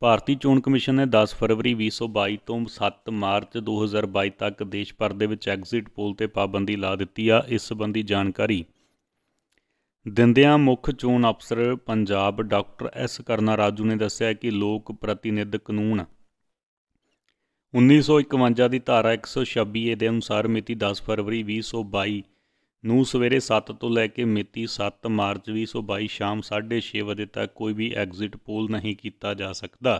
ਭਾਰਤੀ ਚੋਣ ਕਮਿਸ਼ਨ ਨੇ 10 ਫਰਵਰੀ 2022 ਤੋਂ 7 ਮਾਰਚ 2022 ਤੱਕ ਦੇਸ਼ ਭਰ ਦੇ ਵਿੱਚ ਐਗਜ਼ਿਟ ਪੋਲ ਤੇ ਪਾਬੰਦੀ ਲਾ ਦਿੱਤੀ ਆ ਇਸ ਸੰਬੰਧੀ ਜਾਣਕਾਰੀ ਦਿੰਦਿਆਂ ਮੁੱਖ ਚੋਣ ਅਫਸਰ ਪੰਜਾਬ ਡਾਕਟਰ ਐਸ ਕਰਨਾ ਰਾਜੂ ਨੇ ਦੱਸਿਆ ਕਿ ਲੋਕ ਪ੍ਰਤੀਨਿਧ ਕਾਨੂੰਨ 1951 ਦੀ ਧਾਰਾ 126 ਦੇ ਅਨੁਸਾਰ ਮਿਤੀ 10 ਫਰਵਰੀ 2022 ਨੂੰ ਸਵੇਰੇ 7 ਤੋਂ ਲੈ ਕੇ ਮਿਤੀ 7 ਮਾਰਚ 2022 ਸ਼ਾਮ 6:30 ਵਜੇ ਤੱਕ ਕੋਈ ਵੀ ਐਗਜ਼ਿਟ ਪੋਲ ਨਹੀਂ ਕੀਤਾ ਜਾ ਸਕਦਾ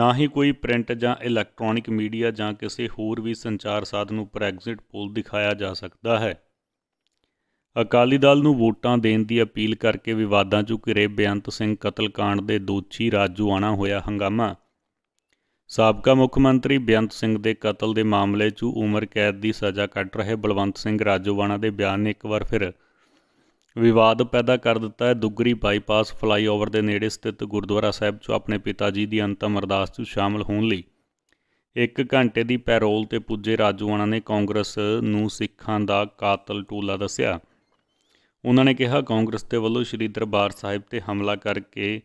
ਨਾ ਹੀ ਕੋਈ ਪ੍ਰਿੰਟ ਜਾਂ ਇਲੈਕਟ੍ਰੋਨਿਕ ਮੀਡੀਆ ਜਾਂ ਕਿਸੇ ਹੋਰ ਵੀ ਸੰਚਾਰ ਸਾਧਨ ਉੱਪਰ ਐਗਜ਼ਿਟ ਪੋਲ ਦਿਖਾਇਆ ਜਾ ਸਕਦਾ ਹੈ ਅਕਾਲੀ ਦਲ ਨੂੰ ਵੋਟਾਂ ਦੇਣ ਦੀ ਅਪੀਲ ਕਰਕੇ ਵਿਵਾਦਾਂ 'ਚ ਘਿਰੇ ਬਿਆੰਤ ਸਿੰਘ ਕਤਲकांड ਦੇ ਦੋਸ਼ੀ ਰਾਜੂ ਆਣਾ ਹੋਇਆ ਹੰਗਾਮਾ ਸਾਬਕਾ ਮੁੱਖ ਮੰਤਰੀ ਬਿਆੰਤ ਸਿੰਘ ਦੇ ਕਤਲ ਦੇ ਮਾਮਲੇ 'ਚ ਉਮਰ ਕੈਦ ਦੀ ਸਜ਼ਾ ਕੱਟ ਰਹੇ ਬਲਵੰਤ ਸਿੰਘ ਰਾਜੋਵਾਣਾ ਦੇ ਬਿਆਨ ਨੇ ਇੱਕ ਵਾਰ ਫਿਰ ਵਿਵਾਦ ਪੈਦਾ ਕਰ ਦਿੱਤਾ ਹੈ ਦੁੱਗਰੀ ਬਾਈਪਾਸ ਫਲਾਈਓਵਰ ਦੇ ਨੇੜੇ ਸਥਿਤ ਗੁਰਦੁਆਰਾ ਸਾਹਿਬ 'ਚ ਆਪਣੇ ਪਿਤਾ ਜੀ ਦੀ ਅੰਤਮ ਅਰਦਾਸ 'ਚ ਸ਼ਾਮਲ ਹੋਣ ਲਈ 1 ਘੰਟੇ ਦੀ ਪੈਰੋਲ ਤੇ ਪੁੱਜੇ ਰਾਜੂਆਣਾ ਨੇ ਕਾਂਗਰਸ ਨੂੰ ਸਿੱਖਾਂ ਦਾ ਕਾਤਲ ਟੂਲਾ ਦੱਸਿਆ ਉਹਨਾਂ ਨੇ ਕਿਹਾ ਕਾਂਗਰਸ ਦੇ ਵੱਲੋਂ ਸ਼੍ਰੀ ਦਰਬਾਰ ਸਾਹਿਬ ਤੇ ਹਮਲਾ ਕਰਕੇ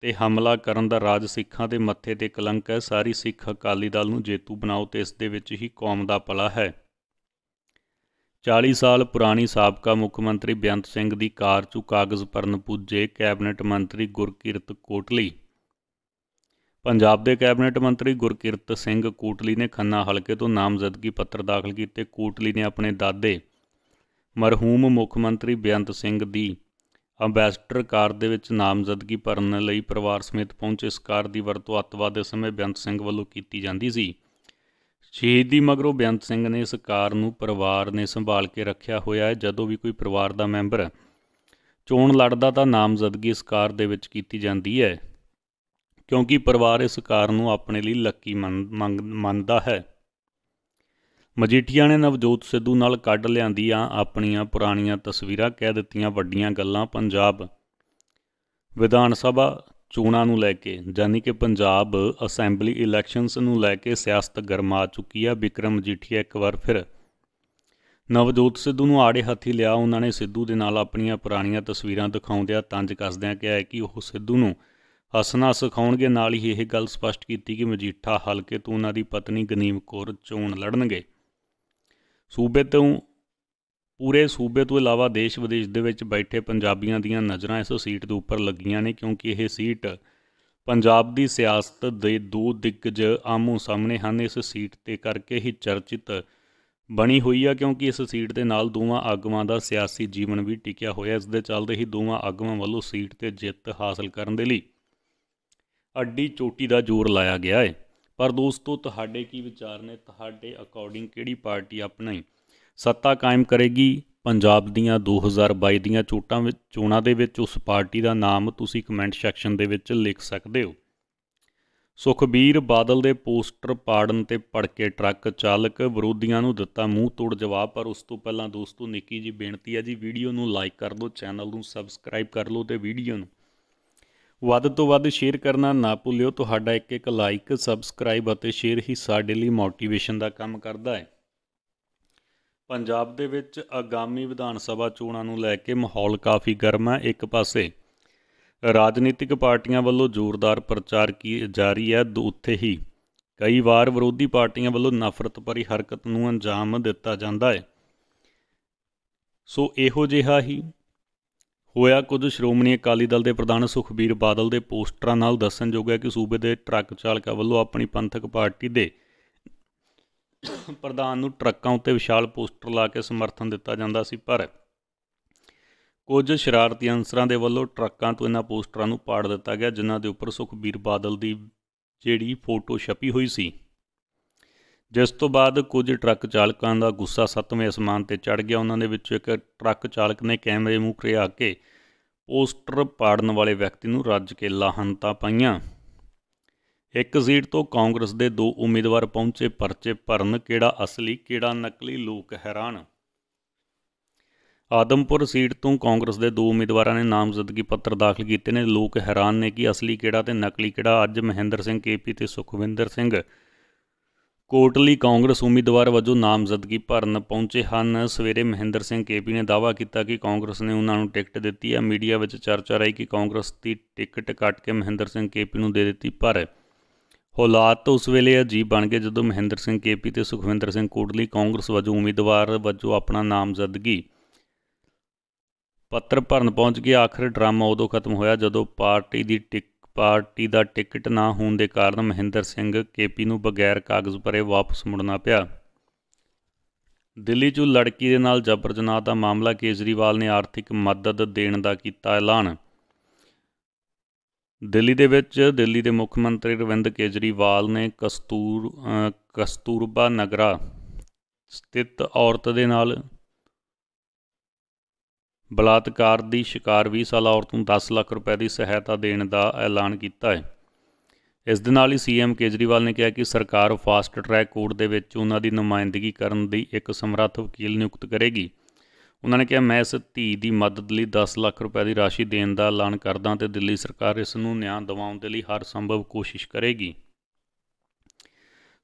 ਤੇ ਹਮਲਾ ਕਰਨ ਦਾ ਰਾਜ ਸਿੱਖਾਂ ਦੇ ਮੱਥੇ ਤੇ ਕਲੰਕ ਹੈ ਸਾਰੀ ਸਿੱਖ ਅਕਾਲੀ ਦਲ ਨੂੰ ਜੇਤੂ ਬਣਾਓ ਤੇ ਇਸ ਦੇ ਵਿੱਚ ਹੀ ਕੌਮ ਦਾ ਪਲਾ ਹੈ 40 ਸਾਲ ਪੁਰਾਣੀ ਸਾਬਕਾ ਮੁੱਖ ਮੰਤਰੀ ਬਿਆੰਤ ਸਿੰਘ ਦੀ ਕਾਰ 'ਚੋਂ ਕਾਗਜ਼ ਪਰਨ ਪੁੱਜੇ ਕੈਬਨਿਟ ਮੰਤਰੀ ਗੁਰਕੀਰਤ ਕੋਟਲੀ ਪੰਜਾਬ ਦੇ ਕੈਬਨਿਟ ਮੰਤਰੀ ਗੁਰਕੀਰਤ ਸਿੰਘ ਕੋਟਲੀ ਨੇ ਖੰਨਾ ਹਲਕੇ ਤੋਂ ਨਾਮਜ਼ਦਗੀ ਪੱਤਰ ਦਾਖਲ ਕੀਤੇ ਕੋਟਲੀ ਨੇ ਆਪਣੇ ਦਾਦੇ ਮਰਹੂਮ ਮੁੱਖ ਮੰਤਰੀ ਬਿਆੰਤ ਸਿੰਘ ਦੀ ਅੰਬੈਸਡਰ ਕਾਰ ਦੇ ਵਿੱਚ ਨਾਮਜ਼ਦਗੀ ਭਰਨ ਲਈ ਪਰਿਵਾਰ ਸਮੇਤ ਪਹੁੰਚੇ ਇਸ ਕਾਰ ਦੀ ਵਰਤੋਂ ਅੱਤਵਾਦ ਦੇ ਸਮੇਂ ਬਿਆੰਤ ਸਿੰਘ ਵੱਲੋਂ ਕੀਤੀ ਜਾਂਦੀ ਸੀ ਸ਼ਹੀਦੀ ਮਗਰੋਂ ਬਿਆੰਤ ਸਿੰਘ ਨੇ ਇਸ ਕਾਰ ਨੂੰ ਪਰਿਵਾਰ ਨੇ ਸੰਭਾਲ ਕੇ ਰੱਖਿਆ ਹੋਇਆ ਹੈ ਜਦੋਂ ਵੀ ਕੋਈ ਪਰਿਵਾਰ ਦਾ ਮੈਂਬਰ ਚੋਣ ਲੜਦਾ ਤਾਂ ਨਾਮਜ਼ਦਗੀ ਇਸ ਕਾਰ ਦੇ ਵਿੱਚ ਕੀਤੀ ਜਾਂਦੀ ਹੈ ਕਿਉਂਕਿ ਪਰਿਵਾਰ ਇਸ ਕਾਰ ਨੂੰ ਆਪਣੇ ਲਈ ਲੱਕੀ ਮੰਨਦਾ ਹੈ ਮਜੀਠੀਆ ਨੇ ਨਵਜੋਤ ਸਿੱਧੂ ਨਾਲ ਕੱਢ ਲਿਆਂਦੀਆਂ ਆਪਣੀਆਂ ਪੁਰਾਣੀਆਂ ਤਸਵੀਰਾਂ ਕਹਿ ਦਿੱਤੀਆਂ ਵੱਡੀਆਂ ਗੱਲਾਂ ਪੰਜਾਬ ਵਿਧਾਨ ਸਭਾ ਚੋਣਾਂ ਨੂੰ ਲੈ ਕੇ ਜਾਨੀ ਕਿ ਪੰਜਾਬ ਅਸੈਂਬਲੀ ਇਲੈਕਸ਼ਨਸ ਨੂੰ ਲੈ ਕੇ ਸਿਆਸਤ ਗਰਮਾ ਚੁੱਕੀ ਆ ਵਿਕਰਮ ਮਜੀਠੀਆ ਇੱਕ ਵਾਰ ਫਿਰ ਨਵਜੋਤ ਸਿੱਧੂ ਨੂੰ ਆੜੇ ਹੱਥੀ ਲਿਆ ਉਹਨਾਂ ਨੇ ਸਿੱਧੂ ਦੇ ਨਾਲ ਆਪਣੀਆਂ ਪੁਰਾਣੀਆਂ ਤਸਵੀਰਾਂ ਦਿਖਾਉਂਦਿਆਂ ਤੰਜ ਕੱਸਦਿਆਂ ਕਿਹਾ ਕਿ ਉਹ ਸਿੱਧੂ ਨੂੰ ਹਸਣਾ ਸਿਖਾਉਣਗੇ ਨਾਲ ਹੀ ਇਹ ਗੱਲ ਸਪਸ਼ਟ ਕੀਤੀ ਕਿ ਮਜੀਠਾ ਹਲਕੇ ਤੋਂ ਉਹਨਾਂ ਦੀ ਪਤਨੀ ਗਨੀਮ ਕੌਰ ਚੋਣ ਲੜਨਗੇ ਸੂਬੇ ਤੋਂ ਪੂਰੇ ਸੂਬੇ ਤੋਂ ਇਲਾਵਾ ਦੇਸ਼ ਵਿਦੇਸ਼ ਦੇ ਵਿੱਚ ਬੈਠੇ ਪੰਜਾਬੀਆਂ ਦੀਆਂ ਨਜ਼ਰਾਂ ਇਸ ਸੀਟ ਦੇ ਉੱਪਰ ਲੱਗੀਆਂ ਨੇ ਕਿਉਂਕਿ ਇਹ ਸੀਟ ਪੰਜਾਬ ਦੀ ਸਿਆਸਤ ਦੇ ਦੋ ਦਿੱਗਜ ਆਮੋ ਸਾਹਮਣੇ ਹਨ ਇਸ ਸੀਟ ਤੇ ਕਰਕੇ ਹੀ ਚਰਚਿਤ ਬਣੀ ਹੋਈ ਆ ਕਿਉਂਕਿ ਇਸ ਸੀਟ ਦੇ ਨਾਲ ਦੋਵਾਂ ਆਗੂਆਂ ਦਾ ਸਿਆਸੀ ਜੀਵਨ ਵੀ ਟਿਕਿਆ ਹੋਇਆ ਇਸ ਦੇ ਚੱਲਦੇ ਹੀ ਦੋਵਾਂ ਆਗੂਆਂ ਵੱਲੋਂ ਸੀਟ ਤੇ ਜਿੱਤ ਹਾਸਲ ਕਰਨ ਦੇ ਲਈ ਅੱਡੀ ਚੋਟੀ ਦਾ ਜ਼ੋਰ ਲਾਇਆ ਗਿਆ ਹੈ ਪਰ ਦੋਸਤੋ ਤੁਹਾਡੇ ਕੀ ਵਿਚਾਰ ਨੇ ਤੁਹਾਡੇ ਅਕੋਰਡਿੰਗ ਕਿਹੜੀ ਪਾਰਟੀ ਆਪਣੀ ਸੱਤਾ ਕਾਇਮ ਕਰੇਗੀ ਪੰਜਾਬ ਦੀਆਂ 2022 ਦੀਆਂ ਚੋਟਾਂ ਵਿੱਚ ਚੋਣਾਂ ਦੇ ਵਿੱਚ ਉਸ ਪਾਰਟੀ ਦਾ ਨਾਮ ਤੁਸੀਂ ਕਮੈਂਟ ਸੈਕਸ਼ਨ ਦੇ ਵਿੱਚ ਲਿਖ ਸਕਦੇ ਹੋ ਸੁਖਬੀਰ ਬਾਦਲ ਦੇ ਪੋਸਟਰ ਪਾੜਨ ਤੇ ਪੜ ਕੇ ਟਰੱਕ ਚਾਲਕ ਵਿਰੋਧੀਆਂ ਨੂੰ ਦਿੱਤਾ ਮੂੰਹ ਤੋੜ ਜਵਾਬ ਪਰ ਉਸ ਤੋਂ ਪਹਿਲਾਂ ਦੋਸਤੋ ਨਿੱਕੀ ਜੀ ਬੇਨਤੀ ਹੈ ਜੀ ਵੀਡੀਓ ਨੂੰ ਲਾਈਕ ਕਰ ਦਿਓ ਚੈਨਲ ਨੂੰ ਸਬਸਕ੍ਰਾਈਬ ਕਰ ਲਓ ਤੇ ਵੀਡੀਓ ਨੂੰ ਵੱਧ ਤੋਂ ਵੱਧ ਸ਼ੇਅਰ ਕਰਨਾ ਨਾ ਭੁੱਲਿਓ ਤੁਹਾਡਾ ਇੱਕ ਇੱਕ ਲਾਈਕ ਸਬਸਕ੍ਰਾਈਬ ਅਤੇ ਸ਼ੇਅਰ ਹੀ ਸਾਡੇ ਲਈ ਮੋਟੀਵੇਸ਼ਨ ਦਾ ਕੰਮ ਕਰਦਾ ਹੈ ਪੰਜਾਬ ਦੇ ਵਿੱਚ ਆਗਾਮੀ ਵਿਧਾਨ ਸਭਾ ਚੋਣਾਂ ਨੂੰ ਲੈ ਕੇ ਮਾਹੌਲ ਕਾਫੀ ਗਰਮ ਹੈ ਇੱਕ ਪਾਸੇ ਰਾਜਨੀਤਿਕ ਪਾਰਟੀਆਂ ਵੱਲੋਂ ਜ਼ੋਰਦਾਰ ਪ੍ਰਚਾਰ ਕੀ ਜਾਰੀ ਹੈ ਉੱਥੇ ਹੀ ਕਈ ਵਾਰ ਵਿਰੋਧੀ ਪਾਰਟੀਆਂ ਵੱਲੋਂ ਨਫ਼ਰਤ ਭਰੀ ਹਰਕਤ ਨੂੰ ਅੰਜਾਮ ਦਿੱਤਾ ਜਾਂਦਾ ਹੈ ਸੋ ਇਹੋ ਜਿਹਾ ਹੀ ਹੋਇਆ ਕੁਝ ਸ਼੍ਰੋਮਣੀ ਅਕਾਲੀ ਦਲ ਦੇ ਪ੍ਰਧਾਨ ਸੁਖਬੀਰ ਬਾਦਲ ਦੇ ਪੋਸਟਰਾਂ ਨਾਲ ਦੱਸਣਯੋਗ ਹੈ ਕਿ ਸੂਬੇ ਦੇ ਟਰੱਕ ਚਾਲਕਾਂ ਵੱਲੋਂ ਆਪਣੀ ਪੰਥਕ ਪਾਰਟੀ ਦੇ ਪ੍ਰਧਾਨ ਨੂੰ ਟਰੱਕਾਂ ਉੱਤੇ ਵਿਸ਼ਾਲ ਪੋਸਟਰ ਲਾ ਕੇ ਸਮਰਥਨ ਦਿੱਤਾ ਜਾਂਦਾ ਸੀ ਪਰ ਕੁਝ ਸ਼ਰਾਰਤੀ ਅਨਸਰਾਂ ਦੇ ਵੱਲੋਂ ਟਰੱਕਾਂ ਤੋਂ ਇਹਨਾਂ ਪੋਸਟਰਾਂ ਨੂੰ ਪਾੜ ਦਿੱਤਾ ਗਿਆ ਜਿਨ੍ਹਾਂ ਦੇ ਉੱਪਰ ਸੁਖਬੀਰ ਬਾਦਲ ਦੀ ਜਿਹੜੀ ਫੋਟੋ ਛਪੀ ਹੋਈ ਸੀ ਜਿਸ ਤੋਂ ਬਾਅਦ ਕੁਝ ਟਰੱਕ ਚਾਲਕਾਂ ਦਾ ਗੁੱਸਾ ਸੱਤਵੇਂ ਅਸਮਾਨ ਤੇ ਚੜ ਗਿਆ ਉਹਨਾਂ ਦੇ ਵਿੱਚੋਂ ਇੱਕ ਟਰੱਕ ਚਾਲਕ ਨੇ ਕੈਮਰੇ ਮੂੰਹ ਕਰਿਆ ਕੇ ਪੋਸਟਰ ਪਾੜਨ ਵਾਲੇ ਵਿਅਕਤੀ ਨੂੰ ਰੱਜ ਕੇ ਲਾਹਨਤਾ ਪਾਈਆਂ ਇੱਕ ਸੀਟ ਤੋਂ ਕਾਂਗਰਸ ਦੇ ਦੋ ਉਮੀਦਵਾਰ ਪਹੁੰਚੇ ਪਰਚੇ ਭਰਨ ਕਿਹੜਾ ਅਸਲੀ ਕਿਹੜਾ ਨਕਲੀ ਲੋਕ ਹੈਰਾਨ ਆਦਮਪੁਰ ਸੀਟ ਤੋਂ ਕਾਂਗਰਸ ਦੇ ਦੋ ਉਮੀਦਵਾਰਾਂ ਨੇ ਨਾਮਜ਼ਦਗੀ ਪੱਤਰ ਦਾਖਲ ਕੀਤੇ ਨੇ ਲੋਕ ਹੈਰਾਨ ਨੇ ਕਿ ਅਸਲੀ ਕਿਹੜਾ ਤੇ ਨਕਲੀ ਕਿਹੜਾ ਅੱਜ ਮਹਿੰਦਰ ਸਿੰਘ ਕੇਪੀ ਤੇ ਸੁਖਵਿੰਦਰ ਸਿੰਘ ਕੋਟਲੀ ਕਾਂਗਰਸ ਉਮੀਦਵਾਰ ਵਜੋਂ ਨਾਮਜ਼ਦਗੀ ਭਰਨ ਪਹੁੰਚੇ ਹਨ ਸਵੇਰੇ ਮਹਿੰਦਰ ਸਿੰਘ ਕੇਪੀ ਨੇ ਦਾਵਾ ਕੀਤਾ ਕਿ ਕਾਂਗਰਸ ਨੇ ਉਹਨਾਂ ਨੂੰ ਟਿਕਟ ਦਿੱਤੀ ਹੈ ਮੀਡੀਆ ਵਿੱਚ ਚਰਚਾ ਰਹੀ ਕਿ ਕਾਂਗਰਸ ਦੀ ਟਿਕਟ ਕੱਟ ਕੇ ਮਹਿੰਦਰ ਸਿੰਘ ਕੇਪੀ ਨੂੰ ਦੇ ਦਿੱਤੀ ਪਰ ਹਾਲਾਤ ਉਸ ਵੇਲੇ ਅਜੀਬ ਬਣ ਗਏ ਜਦੋਂ ਮਹਿੰਦਰ ਸਿੰਘ ਕੇਪੀ ਤੇ ਸੁਖਵਿੰਦਰ ਸਿੰਘ ਕੋਟਲੀ ਕਾਂਗਰਸ ਵਜੋਂ ਉਮੀਦਵਾਰ ਵਜੋਂ ਆਪਣਾ ਨਾਮਜ਼ਦਗੀ ਪੱਤਰ ਭਰਨ ਪਹੁੰਚ ਗਏ ਆਖਰ ਡਰਾਮਾ ਉਦੋਂ ਖਤਮ ਹੋਇਆ ਜਦੋਂ ਪਾਰਟੀ ਦੀ ਟਿਕਟ ਪਾਰਟੀ ਦਾ ਟਿਕਟ ਨਾ ਹੋਣ ਦੇ ਕਾਰਨ ਮਹਿੰਦਰ ਸਿੰਘ ਕੇਪੀ ਨੂੰ ਬਗੈਰ ਕਾਗਜ਼ ਪਰੇ ਵਾਪਸ ਮੁੜਨਾ ਪਿਆ ਦਿੱਲੀ 'ਚ ਲੜਕੀ ਦੇ ਨਾਲ ਜਬਰ ਜਨਾਹ ਦਾ ਮਾਮਲਾ ਕੇਜਰੀਵਾਲ ਨੇ ਆਰਥਿਕ ਮਦਦ ਦੇਣ ਦਾ ਕੀਤਾ ਐਲਾਨ ਦਿੱਲੀ ਦੇ ਵਿੱਚ ਦਿੱਲੀ ਦੇ ਮੁੱਖ ਮੰਤਰੀ ਰਵਿੰਦ ਕੇਜਰੀਵਾਲ ਨੇ ਕਸਤੂਰ ਕਸਤੂਰਬਾ ਨਗਰਾ ਸਥਿਤ ਔਰਤ ਦੇ ਨਾਲ ਬਲਾਤਕਾਰ ਦੀ ਸ਼ਿਕਾਰ 20 ਸਾਲਾ ਔਰਤ ਨੂੰ 10 ਲੱਖ ਰੁਪਏ ਦੀ ਸਹਾਇਤਾ ਦੇਣ ਦਾ ਐਲਾਨ ਕੀਤਾ ਹੈ ਇਸ ਦੇ ਨਾਲ ਹੀ ਸੀਐਮ ਕੇਜਰੀਵਾਲ ਨੇ ਕਿਹਾ ਕਿ ਸਰਕਾਰ ਫਾਸਟ ਟਰੈਕ ਕੋਰਟ ਦੇ ਵਿੱਚ ਉਹਨਾਂ ਦੀ ਨੁਮਾਇੰਦਗੀ ਕਰਨ ਦੀ ਇੱਕ ਸਮਰੱਥ ਵਕੀਲ ਨਿਯੁਕਤ ਕਰੇਗੀ ਉਹਨਾਂ ਨੇ ਕਿਹਾ ਮੈਂ ਇਸ ਧੀ ਦੀ ਮਦਦ ਲਈ 10 ਲੱਖ ਰੁਪਏ ਦੀ ਰਾਸ਼ੀ ਦੇਣ ਦਾ ਐਲਾਨ ਕਰਦਾ ਤੇ ਦਿੱਲੀ ਸਰਕਾਰ ਇਸ ਨੂੰ ਨਿਆਂ ਦਿਵਾਉਣ ਦੇ ਲਈ ਹਰ ਸੰਭਵ ਕੋਸ਼ਿਸ਼ ਕਰੇਗੀ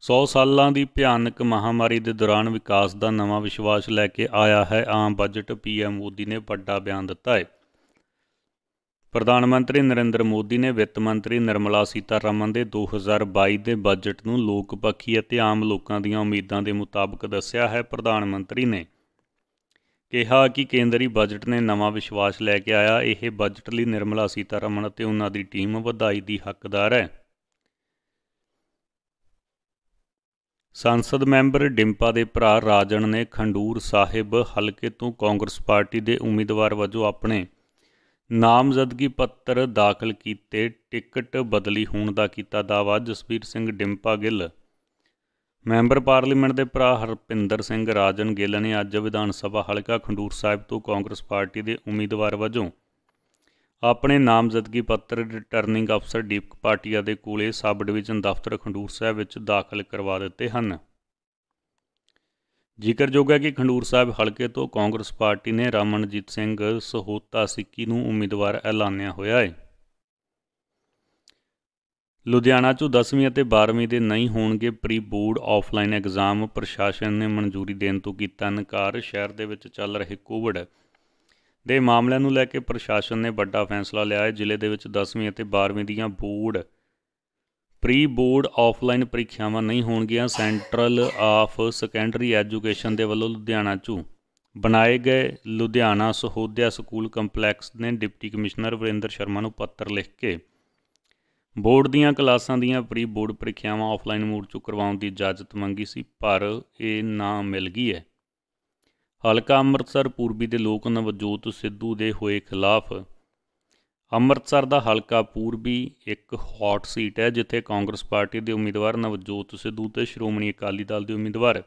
100 ਸਾਲਾਂ ਦੀ ਭਿਆਨਕ ਮਹਾਮਾਰੀ ਦੇ ਦੌਰਾਨ ਵਿਕਾਸ ਦਾ ਨਵਾਂ ਵਿਸ਼ਵਾਸ ਲੈ ਕੇ ਆਇਆ ਹੈ ਆਮ ਬਜਟ ਪੀਐਮ ਮੋਦੀ ਨੇ ਵੱਡਾ ਬਿਆਨ ਦਿੱਤਾ ਹੈ ਪ੍ਰਧਾਨ ਮੰਤਰੀ ਨਰਿੰਦਰ ਮੋਦੀ ਨੇ ਵਿੱਤ ਮੰਤਰੀ ਨਿਰਮਲਾ ਸੀਤਾਰਮਨ ਦੇ 2022 ਦੇ ਬਜਟ ਨੂੰ ਲੋਕ ਪੱਖੀ ਅਤੇ ਆਮ ਲੋਕਾਂ ਦੀਆਂ ਉਮੀਦਾਂ ਦੇ ਮੁਤਾਬਕ ਦੱਸਿਆ ਹੈ ਪ੍ਰਧਾਨ ਮੰਤਰੀ ਨੇ ਕਿਹਾ ਕਿ ਕੇਂਦਰੀ ਬਜਟ ਨੇ ਨਵਾਂ ਵਿਸ਼ਵਾਸ ਲੈ ਕੇ ਆਇਆ ਇਹ ਬਜਟ ਲਈ ਨਿਰਮਲਾ ਸੀਤਾਰਮਨ ਅਤੇ ਉਹਨਾਂ ਦੀ ਟੀਮ ਵਧਾਈ ਦੀ ਹੱਕਦਾਰ ਹੈ ਸੰਸਦ ਮੈਂਬਰ ਡਿੰਪਾ ਦੇ ਭਰਾ ਰਾਜਨ ਨੇ ਖੰਡੂਰ ਸਾਹਿਬ ਹਲਕੇ ਤੋਂ ਕਾਂਗਰਸ ਪਾਰਟੀ ਦੇ ਉਮੀਦਵਾਰ ਵਜੋਂ ਆਪਣੇ ਨਾਮਜ਼ਦਗੀ ਪੱਤਰ ਦਾਖਲ ਕੀਤੇ ਟਿਕਟ ਬਦਲੀ ਹੋਣ ਦਾ ਕੀਤਾ ਦਾਅਵਾ ਜਸਵੀਰ ਸਿੰਘ ਡਿੰਪਾ ਗਿੱਲ ਮੈਂਬਰ ਪਾਰਲੀਮੈਂਟ ਦੇ ਭਰਾ ਹਰਪਿੰਦਰ ਸਿੰਘ ਰਾਜਨ ਗਿੱਲ ਨੇ ਅੱਜ ਵਿਧਾਨ ਸਭਾ ਹਲਕਾ ਖੰਡੂਰ ਸਾਹਿਬ ਤੋਂ ਕਾਂਗਰਸ ਪਾਰਟੀ ਦੇ ਉਮੀਦਵਾਰ ਵਜੋਂ ਆਪਣੇ ਨਾਮਜ਼ਦਗੀ ਪੱਤਰ ਰਿਟਰਨਿੰਗ ਅਫਸਰ ਦੀਪਕ ਪਾਟਿਆ ਦੇ ਕੋਲੇ ਸਬ ਡਿਵੀਜ਼ਨ ਦਫ਼ਤਰ ਖੰਡੂਰ ਸਾਹਿਬ ਵਿੱਚ ਦਾਖਲ ਕਰਵਾ ਦਿੱਤੇ ਹਨ ਜ਼ਿਕਰਯੋਗ ਹੈ ਕਿ ਖੰਡੂਰ ਸਾਹਿਬ ਹਲਕੇ ਤੋਂ ਕਾਂਗਰਸ ਪਾਰਟੀ ਨੇ ਰਾਮਨਜੀਤ ਸਿੰਘ ਸਹੋਤਾ ਸਿੱਕੀ ਨੂੰ ਉਮੀਦਵਾਰ ਐਲਾਨਿਆ ਹੋਇਆ ਹੈ ਲੁਧਿਆਣਾ 'ਚੋਂ 10ਵੀਂ ਅਤੇ 12ਵੀਂ ਦੇ ਨਹੀਂ ਹੋਣਗੇ ਪ੍ਰੀ ਬੋਰਡ ਆਫਲਾਈਨ ਐਗਜ਼ਾਮ ਪ੍ਰਸ਼ਾਸਨ ਨੇ ਮਨਜ਼ੂਰੀ ਦੇਣ ਤੋਂ ਕੀਤਾ ਇਨਕਾਰ ਸ਼ਹਿਰ ਦੇ ਵਿੱਚ ਚੱਲ ਰਹੇ ਕੋਵਿਡ ਦੇ ਮਾਮਲਿਆਂ ਨੂੰ ਲੈ ਕੇ ਪ੍ਰਸ਼ਾਸਨ ਨੇ ਵੱਡਾ ਫੈਸਲਾ ਲਿਆ ਹੈ ਜ਼ਿਲ੍ਹੇ ਦੇ ਵਿੱਚ 10ਵੀਂ ਅਤੇ 12ਵੀਂ ਦੀਆਂ ਬੋਰਡ ਪ੍ਰੀ ਬੋਰਡ ਆਫਲਾਈਨ ਪ੍ਰੀਖਿਆਵਾਂ ਨਹੀਂ ਹੋਣਗੀਆਂ ਸੈਂਟਰਲ ਆਫ ਸੈਕੰਡਰੀ ਐਜੂਕੇਸ਼ਨ ਦੇ ਵੱਲੋਂ ਲੁਧਿਆਣਾ ਚੋਂ ਬਣਾਏ ਗਏ ਲੁਧਿਆਣਾ ਸਹੋਦਿਆ ਸਕੂਲ ਕੰਪਲੈਕਸ ਨੇ ਡਿਪਟੀ ਕਮਿਸ਼ਨਰ ਵਰਿੰਦਰ ਸ਼ਰਮਾ ਨੂੰ ਪੱਤਰ ਲਿਖ ਕੇ ਬੋਰਡ ਦੀਆਂ ਕਲਾਸਾਂ ਦੀਆਂ ਪ੍ਰੀ ਬੋਰਡ ਪ੍ਰੀਖਿਆਵਾਂ ਆਫਲਾਈਨ ਮੋਡ 'ਚ ਕਰਵਾਉਣ ਦੀ ਇਜਾਜ਼ਤ ਮੰਗੀ ਸੀ ਪਰ ਇਹ ਨਾ ਮਿਲ ਗਈ ਹੈ ਹਲਕਾ ਅੰਮ੍ਰਿਤਸਰ ਪੂਰਬੀ ਦੇ ਲੋਕ ਨਵਜੋਤ ਸਿੱਧੂ ਦੇ ਹੋਏ ਖਿਲਾਫ ਅੰਮ੍ਰਿਤਸਰ ਦਾ ਹਲਕਾ ਪੂਰਬੀ ਇੱਕ ਹੌਟ ਸੀਟ ਹੈ ਜਿੱਥੇ ਕਾਂਗਰਸ ਪਾਰਟੀ ਦੇ ਉਮੀਦਵਾਰ ਨਵਜੋਤ ਸਿੱਧੂ ਤੇ ਸ਼੍ਰੋਮਣੀ ਅਕਾਲੀ ਦਲ ਦੇ ਉਮੀਦਵਾਰ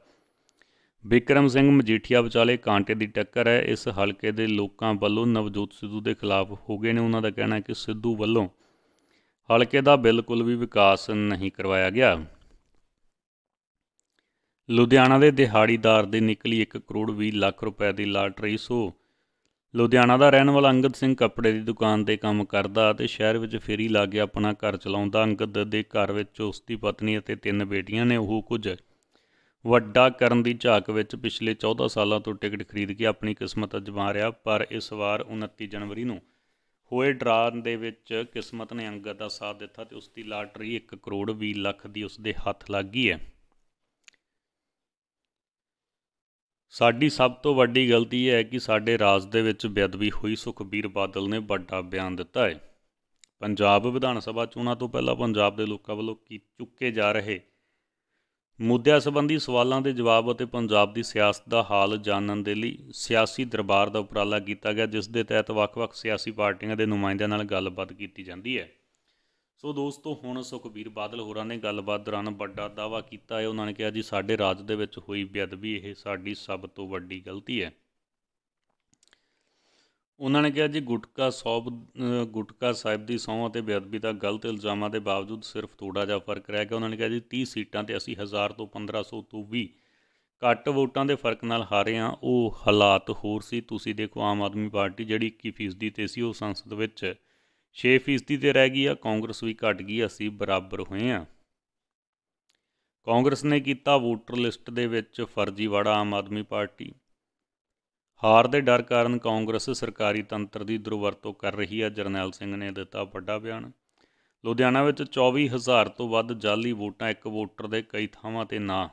ਬਿਕਰਮ ਸਿੰਘ ਮਜੀਠੀਆ ਵਿਚਾਲੇ ਕਾਂਟੇ ਦੀ ਟੱਕਰ ਹੈ ਇਸ ਹਲਕੇ ਦੇ ਲੋਕਾਂ ਵੱਲੋਂ ਨਵਜੋਤ ਸਿੱਧੂ ਦੇ ਖਿਲਾਫ ਹੋ ਗਏ ਨੇ ਉਹਨਾਂ ਦਾ ਕਹਿਣਾ ਹੈ ਕਿ ਸਿੱਧੂ ਵੱਲੋਂ ਹਲਕੇ ਦਾ ਬਿਲਕੁਲ ਵੀ ਵਿਕਾਸ ਨਹੀਂ ਕਰਵਾਇਆ ਗਿਆ ਲੁਧਿਆਣਾ ਦੇ ਦਿਹਾੜੀਦਾਰ ਦੇ ਨਿਕਲੀ 1 ਕਰੋੜ 20 ਲੱਖ ਰੁਪਏ ਦੀ ਲਾਟਰੀ ਸੋ ਲੁਧਿਆਣਾ ਦਾ ਰਹਿਣ ਵਾਲਾ ਅੰਗਦ ਸਿੰਘ ਕੱਪੜੇ ਦੀ ਦੁਕਾਨ ਤੇ ਕੰਮ ਕਰਦਾ ਤੇ ਸ਼ਹਿਰ ਵਿੱਚ ਫੇਰੀ ਲਾ ਕੇ ਆਪਣਾ ਘਰ ਚਲਾਉਂਦਾ ਅੰਗਦ ਦੇ ਘਰ ਵਿੱਚ ਉਸ ਦੀ ਪਤਨੀ ਅਤੇ ਤਿੰਨ ਬੇਟੀਆਂ ਨੇ ਉਹ ਕੁਝ ਵੱਡਾ ਕਰਨ ਦੀ ਝਾਕ ਵਿੱਚ ਪਿਛਲੇ 14 ਸਾਲਾਂ ਤੋਂ ਟਿਕਟ ਖਰੀਦ ਕੇ ਆਪਣੀ ਕਿਸਮਤ ਅਜਮਾ ਰਿਹਾ ਪਰ ਇਸ ਵਾਰ 29 ਜਨਵਰੀ ਨੂੰ ਹੋਏ ਡਰਾਅ ਦੇ ਵਿੱਚ ਕਿਸਮਤ ਨੇ ਅੰਗਦ ਦਾ ਸਾਥ ਦਿੱਤਾ ਤੇ ਉਸ ਦੀ ਲਾਟਰੀ 1 ਕਰੋੜ 20 ਲੱਖ ਦੀ ਉਸ ਦੇ ਹੱਥ ਲੱਗ ਗਈ ਹੈ ਸਾਡੀ ਸਭ ਤੋਂ ਵੱਡੀ ਗਲਤੀ ਹੈ ਕਿ ਸਾਡੇ ਰਾਜ ਦੇ ਵਿੱਚ ਬੇਅਦਬੀ ਹੋਈ ਸੁਖਬੀਰ ਬਾਦਲ ਨੇ ਵੱਡਾ ਬਿਆਨ ਦਿੱਤਾ ਹੈ ਪੰਜਾਬ ਵਿਧਾਨ ਸਭਾ ਚੋਣਾਂ ਤੋਂ ਪਹਿਲਾਂ ਪੰਜਾਬ ਦੇ ਲੋਕਾਂ ਵੱਲੋਂ ਕੀ ਚੁੱਕੇ ਜਾ ਰਹੇ ਮੁੱਦਿਆਂ ਸੰਬੰਧੀ ਸਵਾਲਾਂ ਦੇ ਜਵਾਬ ਅਤੇ ਪੰਜਾਬ ਦੀ ਸਿਆਸਤ ਦਾ ਹਾਲ ਜਾਣਨ ਦੇ ਲਈ ਸਿਆਸੀ ਦਰਬਾਰ ਦਾ ਉਪਰਾਲਾ ਕੀਤਾ ਗਿਆ ਜਿਸ ਦੇ ਤਹਿਤ ਵੱਖ-ਵੱਖ ਸਿਆਸੀ ਪਾਰਟੀਆਂ ਦੇ ਨੁਮਾਇੰਦਿਆਂ ਨਾਲ ਗੱਲਬਾਤ ਕੀਤੀ ਜਾਂਦੀ ਹੈ ਸੋ ਦੋਸਤੋ ਹੁਣ ਸੁਖਬੀਰ ਬਾਦਲ ਹੋਰਾਂ ਨੇ ਗੱਲਬਾਤ ਦੌਰਾਨ ਵੱਡਾ ਦਾਵਾ ਕੀਤਾ ਹੈ ਉਹਨਾਂ ਨੇ ਕਿਹਾ ਜੀ ਸਾਡੇ ਰਾਜ ਦੇ ਵਿੱਚ ਹੋਈ ਬੇਅਦਬੀ ਇਹ ਸਾਡੀ ਸਭ ਤੋਂ ਵੱਡੀ ਗਲਤੀ ਹੈ ਉਹਨਾਂ ਨੇ ਕਿਹਾ ਜੀ ਗੁਟਕਾ ਸੌਬ ਗੁਟਕਾ ਸਾਹਿਬ ਦੀ ਸੌਂ ਅਤੇ ਬੇਅਦਬੀ ਦਾ ਗਲਤ ਇਲਜ਼ਾਮਾਂ ਦੇ ਬਾਵਜੂਦ ਸਿਰਫ ਥੋੜਾ ਜਿਹਾ ਫਰਕ ਰਹਿ ਗਿਆ ਉਹਨਾਂ ਨੇ ਕਿਹਾ ਜੀ 30 ਸੀਟਾਂ ਤੇ ਅਸੀਂ 1000 ਤੋਂ 1500 ਤੋਂ ਵੀ ਘੱਟ ਵੋਟਾਂ ਦੇ ਫਰਕ ਨਾਲ ਹਾਰੇ ਆ ਉਹ ਹਾਲਾਤ ਹੋਰ ਸੀ ਤੁਸੀਂ ਦੇਖੋ ਆਮ ਆਦਮੀ ਪਾਰਟੀ ਜਿਹੜੀ 21% ਤੇ ਸੀ ਉਹ ਸੰਸਦ ਵਿੱਚ 6% ਤੇ ਰਹਿ ਗਈ ਆ ਕਾਂਗਰਸ ਵੀ ਘਟ ਗਈ ਅਸੀਂ ਬਰਾਬਰ ਹੋਏ ਆ ਕਾਂਗਰਸ ਨੇ ਕੀਤਾ ਵੋਟਰ ਲਿਸਟ ਦੇ ਵਿੱਚ ਫਰਜ਼ੀਵਾੜਾ ਆਮ ਆਦਮੀ ਪਾਰਟੀ ਹਾਰ ਦੇ ਡਰ ਕਾਰਨ ਕਾਂਗਰਸ ਸਰਕਾਰੀ ਤੰਤਰ ਦੀ ਦੁਰਵਰਤੋਂ ਕਰ ਰਹੀ ਆ ਜਰਨੈਲ ਸਿੰਘ ਨੇ ਦਿੱਤਾ ਵੱਡਾ ਬਿਆਨ ਲੁਧਿਆਣਾ ਵਿੱਚ 24000 ਤੋਂ ਵੱਧ ਜਾਲੀ ਵੋਟਾਂ ਇੱਕ ਵੋਟਰ ਦੇ ਕਈ ਥਾਵਾਂ ਤੇ ਨਾ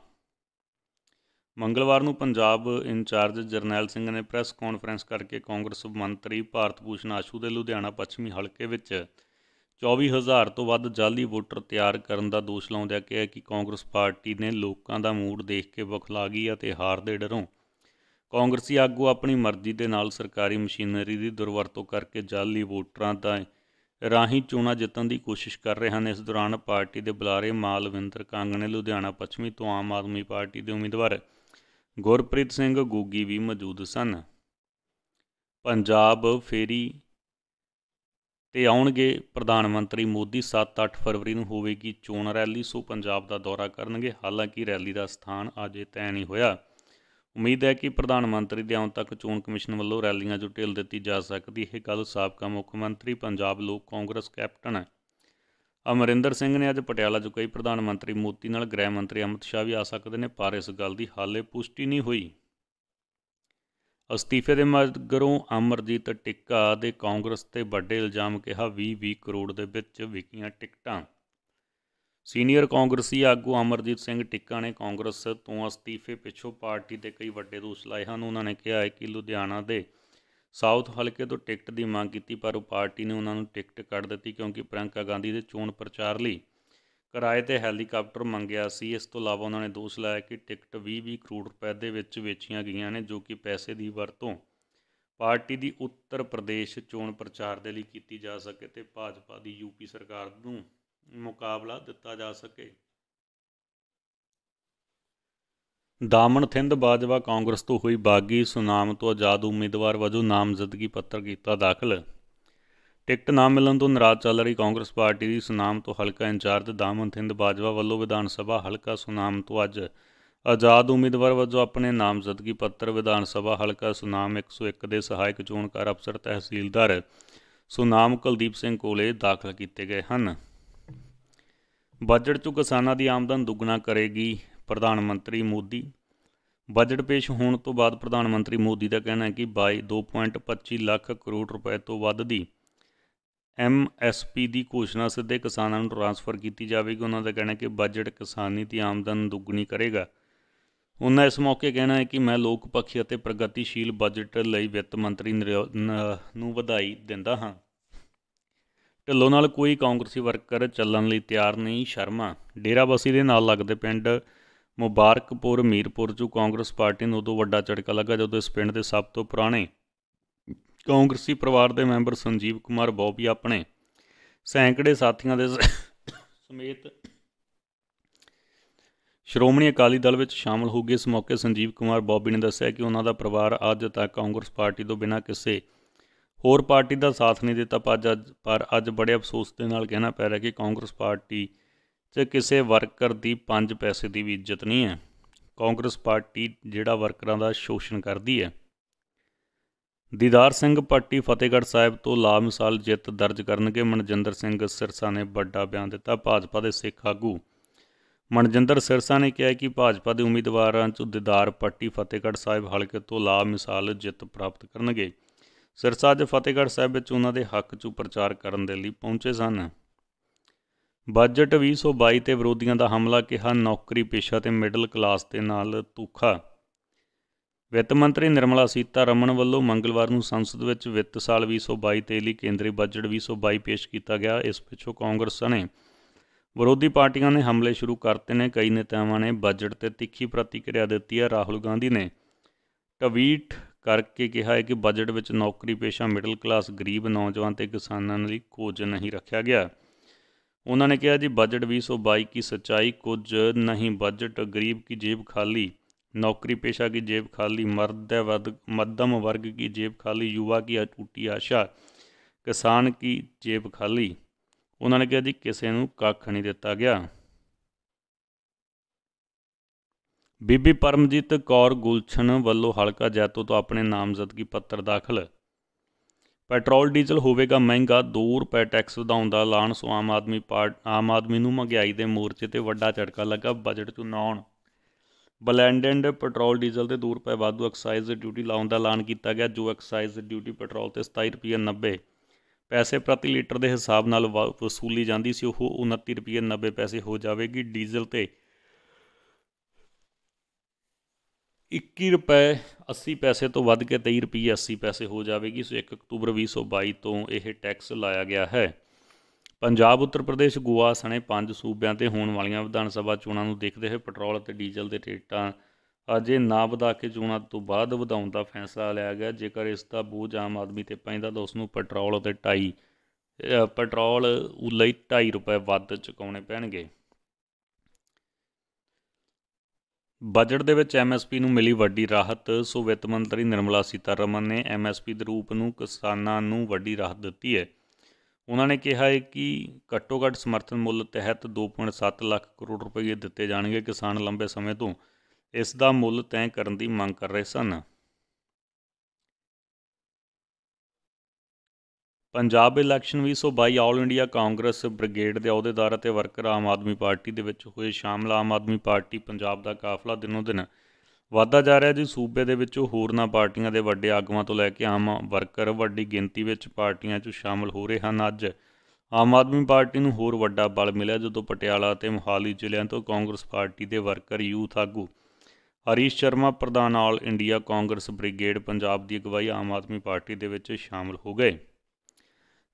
ਮੰਗਲਵਾਰ ਨੂੰ ਪੰਜਾਬ ਇੰਚਾਰਜ ਜਰਨੈਲ ਸਿੰਘ ਨੇ ਪ੍ਰੈਸ ਕਾਨਫਰੰਸ ਕਰਕੇ ਕਾਂਗਰਸ ਮੰਤਰੀ ਭਾਰਤ ਭੂਸ਼ਣ ਆਸ਼ੂ ਦੇ ਲੁਧਿਆਣਾ ਪੱਛਮੀ ਹਲਕੇ ਵਿੱਚ 24000 ਤੋਂ ਵੱਧ ਜਾਲੀ ਵੋਟਰ ਤਿਆਰ ਕਰਨ ਦਾ ਦੋਸ਼ ਲਾਉਂਦਿਆਂ ਕਿਹਾ ਕਿ ਕਾਂਗਰਸ ਪਾਰਟੀ ਨੇ ਲੋਕਾਂ ਦਾ ਮੂਡ ਦੇਖ ਕੇ ਬਖਲਾ ਗਈ ਅਤੇ ਹਾਰ ਦੇ ਡਰੋਂ ਕਾਂਗਰਸੀ ਆਗੂ ਆਪਣੀ ਮਰਜ਼ੀ ਦੇ ਨਾਲ ਸਰਕਾਰੀ ਮਸ਼ੀਨਰੀ ਦੀ ਦੁਰਵਰਤੋਂ ਕਰਕੇ ਜਾਲੀ ਵੋਟਰਾਂ ਦਾ ਰਾਹੀਂ ਚੋਣਾਂ ਜਿੱਤਣ ਦੀ ਕੋਸ਼ਿਸ਼ ਕਰ ਰਹੇ ਹਨ ਇਸ ਦੌਰਾਨ ਪਾਰਟੀ ਦੇ ਬੁਲਾਰੇ ਮਾਲਵਿੰਦਰ ਕੰਗ ਨੇ ਲੁਧਿਆਣਾ ਪੱਛਮੀ ਤੋਂ ਆਮ ਆਦਮੀ ਪਾਰਟੀ ਦੇ ਉਮੀਦਵਾਰ ਗੁਰਪ੍ਰੀਤ ਸਿੰਘ ਗੋਗੀ ਵੀ ਮੌਜੂਦ ਸਨ ਪੰਜਾਬ ਫੇਰੀ ਤੇ ਆਉਣਗੇ ਪ੍ਰਧਾਨ ਮੰਤਰੀ ਮੋਦੀ 7-8 ਫਰਵਰੀ ਨੂੰ ਹੋਵੇਗੀ ਚੋਣ ਰੈਲੀ ਸੋ ਪੰਜਾਬ ਦਾ ਦੌਰਾ ਕਰਨਗੇ ਹਾਲਾਂਕਿ ਰੈਲੀ ਦਾ ਸਥਾਨ ਅਜੇ ਤੈਅ ਨਹੀਂ ਹੋਇਆ ਉਮੀਦ ਹੈ ਕਿ ਪ੍ਰਧਾਨ ਮੰਤਰੀ ਦੇ ਆਉਣ ਤੱਕ ਚੋਣ ਕਮਿਸ਼ਨ ਵੱਲੋਂ ਰੈਲੀਆਂ ਜੋ ਦਿੱਤੀ ਜਾ ਸਕਦੀ ਹੈ ਗੱਲ ਸਾਬਕਾ ਮੁੱਖ ਮੰਤਰੀ ਪੰਜਾਬ ਲੋਕ ਕਾਂਗਰਸ ਕੈਪਟਨ ਅਮਰਿੰਦਰ ਸਿੰਘ ਨੇ ਅੱਜ ਪਟਿਆਲਾ 'ਚ ਕਈ ਪ੍ਰਧਾਨ ਮੰਤਰੀ ਮੋਤੀ ਨਾਲ ਗ੍ਰਹਿ ਮੰਤਰੀ ਅਮਿਤ ਸ਼ਾਹ ਵੀ ਆ ਸਕਦੇ ਨੇ ਪਰ ਇਸ ਗੱਲ ਦੀ ਹਾਲੇ ਪੁਸ਼ਟੀ ਨਹੀਂ ਹੋਈ ਅਸਤੀਫੇ ਦੇ ਮਗਰੋਂ ਅਮਰਜੀਤ ਟਿੱਕਾ ਦੇ ਕਾਂਗਰਸ ਤੇ ਵੱਡੇ ਇਲਜ਼ਾਮ ਕਿਹਾ 20-20 ਕਰੋੜ ਦੇ ਵਿੱਚ ਵਿਕੀਆਂ ਟਿਕਟਾਂ ਸੀਨੀਅਰ ਕਾਂਗਰਸੀ ਆਗੂ ਅਮਰਜੀਤ ਸਿੰਘ ਟਿੱਕਾ ਨੇ ਕਾਂਗਰਸ ਤੋਂ ਅਸਤੀਫੇ ਪਿੱਛੋਂ ਪਾਰਟੀ ਦੇ ਕਈ ਵੱਡੇ ਦੋਸ਼ ਲਾਏ ਹਨ ਉਹਨਾਂ ਨੇ ਕਿਹਾ ਹੈ ਕਿ ਲੁਧਿਆਣਾ ਦੇ ਸਾਊਥ ਹਲਕੇ ਤੋਂ ਟਿਕਟ ਦੀ ਮੰਗ ਕੀਤੀ ਪਰ ਉਹ ਪਾਰਟੀ ਨੇ ਉਹਨਾਂ ਨੂੰ ਟਿਕਟ ਕੱਢ ਦਿੱਤੀ ਕਿਉਂਕਿ ਪ੍ਰਿੰਕਾ ਗਾਂਧੀ ਦੇ ਚੋਣ ਪ੍ਰਚਾਰ ਲਈ ਕਿਰਾਏ ਤੇ ਹੈਲੀਕਾਪਟਰ ਮੰਗਿਆ ਸੀ ਇਸ ਤੋਂ ਇਲਾਵਾ ਉਹਨਾਂ ਨੇ ਦੋਸ਼ ਲਾਇਆ ਕਿ ਟਿਕਟ 20-20 ਕਰੋੜ ਰੁਪਏ ਦੇ ਵਿੱਚ ਵੇਚੀਆਂ ਗਈਆਂ ਨੇ ਜੋ ਕਿ ਪੈਸੇ ਦੀ ਵਰਤੋਂ ਪਾਰਟੀ ਦੀ ਉੱਤਰ ਪ੍ਰਦੇਸ਼ ਚੋਣ ਪ੍ਰਚਾਰ ਦੇ ਲਈ ਕੀਤੀ ਜਾ ਸਕੇ ਤੇ ਭਾਜਪਾ ਦੀ ਯੂਪੀ ਸਰਕਾਰ ਨੂੰ ਮੁਕਾਬਲਾ ਦਿੱਤਾ ਜਾ ਸਕੇ ਦਾਮਨ ਥਿੰਦ ਬਾਜਵਾ ਕਾਂਗਰਸ ਤੋਂ ਹੋਈ ਬਾਗੀ ਸੁਨਾਮ ਤੋਂ ਆਜ਼ਾਦ ਉਮੀਦਵਾਰ ਵਜੋਂ ਨਾਮਜ਼ਦਗੀ ਪੱਤਰ ਕੀਤਾ ਦਾਖਲ ਟਿਕਟ ਨਾ ਮਿਲਣ ਤੋਂ ਨਾਰਾਜ਼ ਚੱਲ ਰਹੀ ਕਾਂਗਰਸ ਪਾਰਟੀ ਦੀ ਸੁਨਾਮ ਤੋਂ ਹਲਕਾ ਇੰਚਾਰਜ ਦਾਮਨ ਥਿੰਦ ਬਾਜਵਾ ਵੱਲੋਂ ਵਿਧਾਨ ਸਭਾ ਹਲਕਾ ਸੁਨਾਮ ਤੋਂ ਅੱਜ ਆਜ਼ਾਦ ਉਮੀਦਵਾਰ ਵਜੋਂ ਆਪਣੇ ਨਾਮਜ਼ਦਗੀ ਪੱਤਰ ਵਿਧਾਨ ਸਭਾ ਹਲਕਾ ਸੁਨਾਮ 101 ਦੇ ਸਹਾਇਕ ਚੋਣ ਅਫਸਰ ਤਹਿਸੀਲਦਾਰ ਸੁਨਾਮ ਕੁਲਦੀਪ ਸਿੰਘ ਕੋਲੇ ਦਾਖਲ ਕੀਤੇ ਗਏ ਹਨ ਬਜਟ 'ਚ ਕਿਸਾਨਾਂ ਦੀ ਆਮਦਨ ਦੁੱਗਣਾ ਕਰੇਗੀ ਪ੍ਰਧਾਨ ਮੰਤਰੀ ਮੋਦੀ ਬਜਟ ਪੇਸ਼ ਹੋਣ ਤੋਂ ਬਾਅਦ ਪ੍ਰਧਾਨ ਮੰਤਰੀ ਮੋਦੀ ਦਾ ਕਹਿਣਾ ਹੈ ਕਿ ਬਾਈ 2.25 ਲੱਖ ਕਰੋੜ ਰੁਪਏ ਤੋਂ ਵੱਧ ਦੀ ਐਮਐਸਪੀ ਦੀ ਘੋਸ਼ਣਾ ਸਿੱਧੇ ਕਿਸਾਨਾਂ ਨੂੰ ਟ੍ਰਾਂਸਫਰ ਕੀਤੀ ਜਾਵੇਗੀ ਉਹਨਾਂ ਦਾ ਕਹਿਣਾ ਹੈ ਕਿ ਬਜਟ ਕਿਸਾਨੀ ਦੀ ਆਮਦਨ ਦੁੱਗਣੀ ਕਰੇਗਾ ਉਹਨਾਂ ਇਸ ਮੌਕੇ ਕਹਿਣਾ ਹੈ ਕਿ ਮੈਂ ਲੋਕ ਪੱਖੀ ਅਤੇ ਪ੍ਰਗਤੀਸ਼ੀਲ ਬਜਟ ਲਈ ਵਿੱਤ ਮੰਤਰੀ ਨੂੰ ਵਧਾਈ ਦਿੰਦਾ ਹਾਂ ਢਿੱਲੋਂ ਨਾਲ ਕੋਈ ਕਾਂਗਰਸੀ ਵਰਕਰ ਚੱਲਣ ਲਈ ਤਿਆਰ ਨਹੀਂ ਸ਼ਰਮਾ ਡੇਰਾਬਸੀ ਦੇ ਨਾਲ ਲੱਗਦੇ ਪਿੰਡ ਮੁਬਾਰਕਪੁਰ ਮੀਰਪੁਰ 'ਚ ਕਾਂਗਰਸ ਪਾਰਟੀ ਨੂੰ ਉਦੋਂ ਵੱਡਾ ਝਟਕਾ ਲੱਗਾ ਜਦੋਂ ਇਸ ਪਿੰਡ ਦੇ ਸਭ ਤੋਂ ਪੁਰਾਣੇ ਕਾਂਗਰਸੀ ਪਰਿਵਾਰ ਦੇ ਮੈਂਬਰ ਸੰਜੀਵ ਕੁਮਾਰ ਬੋਬੀ ਆਪਣੇ ਸੈਂਕੜੇ ਸਾਥੀਆਂ ਦੇ ਸਮੇਤ ਸ਼੍ਰੋਮਣੀ ਅਕਾਲੀ ਦਲ ਵਿੱਚ ਸ਼ਾਮਲ ਹੋ ਗਏ ਇਸ ਮੌਕੇ ਸੰਜੀਵ ਕੁਮਾਰ ਬੋਬੀ ਨੇ ਦੱਸਿਆ ਕਿ ਉਹਨਾਂ ਦਾ ਪਰਿਵਾਰ ਅੱਜ ਤੱਕ ਕਾਂਗਰਸ ਪਾਰਟੀ ਤੋਂ ਬਿਨਾਂ ਕਿਸੇ ਹੋਰ ਪਾਰਟੀ ਦਾ ਸਾਥ ਨਹੀਂ ਦਿੱਤਾ ਪਰ ਅੱਜ ਬੜੇ ਅਫਸੋਸ ਦੇ ਨਾਲ ਕਹਿਣਾ ਪੈ ਰਿਹਾ ਕਿ ਕਾਂਗਰਸ ਪਾਰਟੀ ਜੇ ਕਿਸੇ ਵਰਕਰ ਦੀ 5 ਪੈਸੇ ਦੀ ਵੀ ਇੱਜ਼ਤ ਨਹੀਂ ਹੈ ਕਾਂਗਰਸ ਪਾਰਟੀ ਜਿਹੜਾ ਵਰਕਰਾਂ ਦਾ ਸ਼ੋਸ਼ਣ ਕਰਦੀ ਹੈ ਦੀਦਾਰ ਸਿੰਘ ਪੱਟੀ ਫਤਿਹਗੜ੍ਹ ਸਾਹਿਬ ਤੋਂ ਲਾ ਮਿਸਾਲ ਜਿੱਤ ਦਰਜ ਕਰਨਗੇ ਮਨਜਿੰਦਰ ਸਿੰਘ ਸਿਰਸਾ ਨੇ ਵੱਡਾ ਬਿਆਨ ਦਿੱਤਾ ਭਾਜਪਾ ਦੇ ਸਿੱਖ ਆਗੂ ਮਨਜਿੰਦਰ ਸਿਰਸਾ ਨੇ ਕਿਹਾ ਕਿ ਭਾਜਪਾ ਦੇ ਉਮੀਦਵਾਰਾਂ ਚੋਂ ਦੀਦਾਰ ਪੱਟੀ ਫਤਿਹਗੜ੍ਹ ਸਾਹਿਬ ਹਲਕੇ ਤੋਂ ਲਾ ਮਿਸਾਲ ਜਿੱਤ ਪ੍ਰਾਪਤ ਕਰਨਗੇ ਸਿਰਸਾ ਦੇ ਫਤਿਹਗੜ੍ਹ ਸਾਹਿਬ ਵਿੱਚ ਉਹਨਾਂ ਦੇ ਹੱਕ 'ਚ ਪ੍ਰਚਾਰ ਕਰਨ ਦੇ ਲਈ ਪਹੁੰਚੇ ਸਨ ਬਜਟ 2022 ਤੇ ਵਿਰੋਧੀਆਂ ਦਾ ਹਮਲਾ ਕਿਹਾ ਨੌਕਰੀ ਪੇਸ਼ਾ ਤੇ ਮਿਡਲ ਕਲਾਸ ਦੇ ਨਾਲ ਤੂਖਾ ਵਿੱਤ ਮੰਤਰੀ ਨਿਰਮਲਾ ਸੀਤਾ ਰਮਨ ਵੱਲੋਂ ਮੰਗਲਵਾਰ ਨੂੰ ਸੰਸਦ ਵਿੱਚ ਵਿੱਤ ਸਾਲ 2022 ਤੇ ਲਈ ਕੇਂਦਰੀ ਬਜਟ 2022 ਪੇਸ਼ ਕੀਤਾ ਗਿਆ ਇਸ ਪਿੱਛੋਂ ਕਾਂਗਰਸ ਨੇ ਵਿਰੋਧੀ ਪਾਰਟੀਆਂ ਨੇ ਹਮਲੇ ਸ਼ੁਰੂ ਕਰਤੇ ਨੇ ਕਈ ਨੇਤਾਵਾਂ ਨੇ ਬਜਟ ਤੇ ਤਿੱਖੀ ਪ੍ਰਤੀਕਿਰਿਆ ਦਿੱਤੀ ਹੈ ਰਾਹੁਲ ਗਾਂਧੀ ਨੇ ਟਵੀਟ ਕਰਕੇ ਕਿਹਾ ਹੈ ਕਿ ਬਜਟ ਵਿੱਚ ਨੌਕਰੀ ਪੇਸ਼ਾ ਮਿਡਲ ਕਲਾਸ ਗਰੀਬ ਨੌਜਵਾਨ ਤੇ ਕਿਸਾਨਾਂ ਲਈ ਖੋਜ ਨਹੀਂ ਰੱਖਿਆ ਗਿਆ ਉਹਨਾਂ ਨੇ ਕਿਹਾ ਜੀ ਬਜਟ 2022 ਕੀ ਸਚਾਈ ਕੁਝ ਨਹੀਂ ਬਜਟ ਗਰੀਬ ਕੀ ਜੇਬ ਖਾਲੀ ਪੇਸ਼ਾ ਕੀ ਜੇਬ ਖਾਲੀ ਮਰਦ ਹੈ वर्ग ਮੱਧਮ ਵਰਗ ਕੀ ਜੇਬ ਖਾਲੀ ਯੁਵਾ ਕੀ अटूटी ਆਸ਼ਾ ਕਿਸਾਨ ਕੀ ਜੇਬ ਖਾਲੀ ਉਹਨਾਂ ਨੇ ਕਿਹਾ ਜੀ ਕਿਸੇ ਨੂੰ ਕੱਖ ਨਹੀਂ ਦਿੱਤਾ ਗਿਆ ਬੀਬੀ ਪਰਮਜੀਤ ਕੌਰ ਗੁਲਛਣ ਵੱਲੋਂ ਹਲਕਾ ਜੈਤੋ ਤੋਂ ਆਪਣੇ ਨਾਮਜ਼ਦਗੀ ਪੱਤਰ ਦਾਖਲ ਪੈਟਰੋਲ ਡੀਜ਼ਲ ਹੋਵੇਗਾ ਮਹਿੰਗਾ 2 ਰੁਪਏ ਟੈਕਸ ਵਧਾਉਣ ਦਾ ਐਲਾਨ ਸੋ ਆਮ ਆਦਮੀ ਆਮ ਆਦਮੀ ਨੂੰ ਮਹਿੰਗਾਈ ਦੇ ਮੋਰਚੇ ਤੇ ਵੱਡਾ ਝਟਕਾ ਲੱਗਾ ਬਜਟ ਚ ਨੌਣ ਬਲੈਂਡਡ ਪੈਟਰੋਲ ਡੀਜ਼ਲ ਤੇ 2 ਰੁਪਏ ਵਾਧੂ ਐਕਸਾਈਜ਼ ਡਿਊਟੀ ਲਾਉਣ ਦਾ ਐਲਾਨ ਕੀਤਾ ਗਿਆ ਜੋ ਐਕਸਾਈਜ਼ ਡਿਊਟੀ ਪੈਟਰੋਲ ਤੇ 27 ਰੁਪਏ 90 ਪੈਸੇ ਪ੍ਰਤੀ ਲੀਟਰ ਦੇ ਹਿਸਾਬ ਨਾਲ ਵਸੂਲੀ ਜਾਂਦੀ ਸੀ ਉਹ 29 ਰੁਪਏ 90 ਪੈਸੇ ਹੋ ਜਾਵੇਗੀ ਡੀਜ਼ਲ ਤੇ 21 ਰੁਪਏ 80 ਪੈਸੇ ਤੋਂ ਵੱਧ ਕੇ 23 ਰੁਪਏ 80 ਪੈਸੇ ਹੋ ਜਾਵੇਗੀ ਸੋ 1 ਅਕਤੂਬਰ 2022 ਤੋਂ ਇਹ ਟੈਕਸ ਲਾਇਆ ਗਿਆ ਹੈ ਪੰਜਾਬ ਉੱਤਰ ਪ੍ਰਦੇਸ਼ ਗੋਆ ਸਣੇ ਪੰਜ ਸੂਬਿਆਂ ਤੇ ਹੋਣ ਵਾਲੀਆਂ ਵਿਧਾਨ ਸਭਾ ਚੋਣਾਂ ਨੂੰ ਦੇਖਦੇ ਹੋਏ ਪੈਟਰੋਲ ਅਤੇ ਡੀਜ਼ਲ ਦੇ ਰੇਟਾਂ ਅਜੇ ਨਾ ਵਧਾ ਕੇ ਚੋਣਾਂ ਤੋਂ ਬਾਅਦ ਵਧਾਉਣ ਦਾ ਫੈਸਲਾ ਲਿਆ ਗਿਆ ਜੇਕਰ ਇਸ ਦਾ ਬੋਝ ਆਮ ਆਦਮੀ ਤੇ ਪੈਂਦਾ ਤਾਂ ਉਸ ਨੂੰ ਪੈਟਰੋਲ ਅਤੇ 2.5 ਪੈਟਰੋਲ ਲਈ 2.5 ਰੁਪਏ ਵੱਧ ਚੁਕਾਉਣੇ ਪੈਣਗੇ ਬਜਟ ਦੇ ਵਿੱਚ ਐਮਐਸਪੀ ਨੂੰ ਮਿਲੀ ਵੱਡੀ ਰਾਹਤ ਸੋ ਵਿੱਤ ਮੰਤਰੀ ਨਿਰਮਲਾ ਸੀਤਾਰਮਨ ਨੇ ਐਮਐਸਪੀ ਦੇ ਰੂਪ ਨੂੰ ਕਿਸਾਨਾਂ ਨੂੰ ਵੱਡੀ ਰਾਹਤ ਦਿੱਤੀ ਹੈ ਉਹਨਾਂ ਨੇ ਕਿਹਾ ਹੈ ਕਿ ਘੱਟੋ ਘੱਟ ਸਮਰਥਨ ਮੁੱਲ ਤਹਿਤ 2.7 ਲੱਖ ਕਰੋੜ ਰੁਪਏ ਦਿੱਤੇ ਜਾਣਗੇ ਕਿਸਾਨ ਲੰਬੇ ਸਮੇਂ ਤੋਂ ਇਸ ਦਾ ਮੁੱਲ ਤੈਅ ਕਰਨ ਦੀ ਮੰਗ ਕਰ ਰਹੇ ਸਨ Punjab election 2022 all India Congress brigade ਦੇ ਅਹੁਦੇਦਾਰ ਅਤੇ ਵਰਕਰ ਆਮ ਆਦਮੀ ਪਾਰਟੀ ਦੇ ਵਿੱਚ ਹੋਏ ਸ਼ਾਮਲ ਆਮ ਆਦਮੀ ਪਾਰਟੀ ਪੰਜਾਬ ਦਾ ਕਾਫਲਾ ਦਿਨੋਂ ਦਿਨ ਵਾਧਾ ਜਾ ਰਿਹਾ ਜੀ ਸੂਬੇ ਦੇ ਵਿੱਚੋਂ ਨਾ ਪਾਰਟੀਆਂ ਦੇ ਵੱਡੇ ਆਗੂਆਂ ਤੋਂ ਲੈ ਕੇ ਆਮ ਵਰਕਰ ਵੱਡੀ ਗਿਣਤੀ ਵਿੱਚ ਪਾਰਟੀਆਂ 'ਚ ਸ਼ਾਮਲ ਹੋ ਰਹੇ ਹਨ ਅੱਜ ਆਮ ਆਦਮੀ ਪਾਰਟੀ ਨੂੰ ਹੋਰ ਵੱਡਾ ਬਲ ਮਿਲਿਆ ਜਦੋਂ ਪਟਿਆਲਾ ਅਤੇ ਮੁਹਾਲੀ ਜ਼ਿਲ੍ਹਿਆਂ ਤੋਂ ਕਾਂਗਰਸ ਪਾਰਟੀ ਦੇ ਵਰਕਰ ਯੂਥ ਆਗੂ ਹਰੀਸ਼ ਸ਼ਰਮਾ ਪ੍ਰਧਾਨ all India Congress brigade Punjab ਦੀ ਅਗਵਾਈ ਆਮ ਆਦਮੀ ਪਾਰਟੀ ਦੇ ਵਿੱਚ ਸ਼ਾਮਲ ਹੋ ਗਏ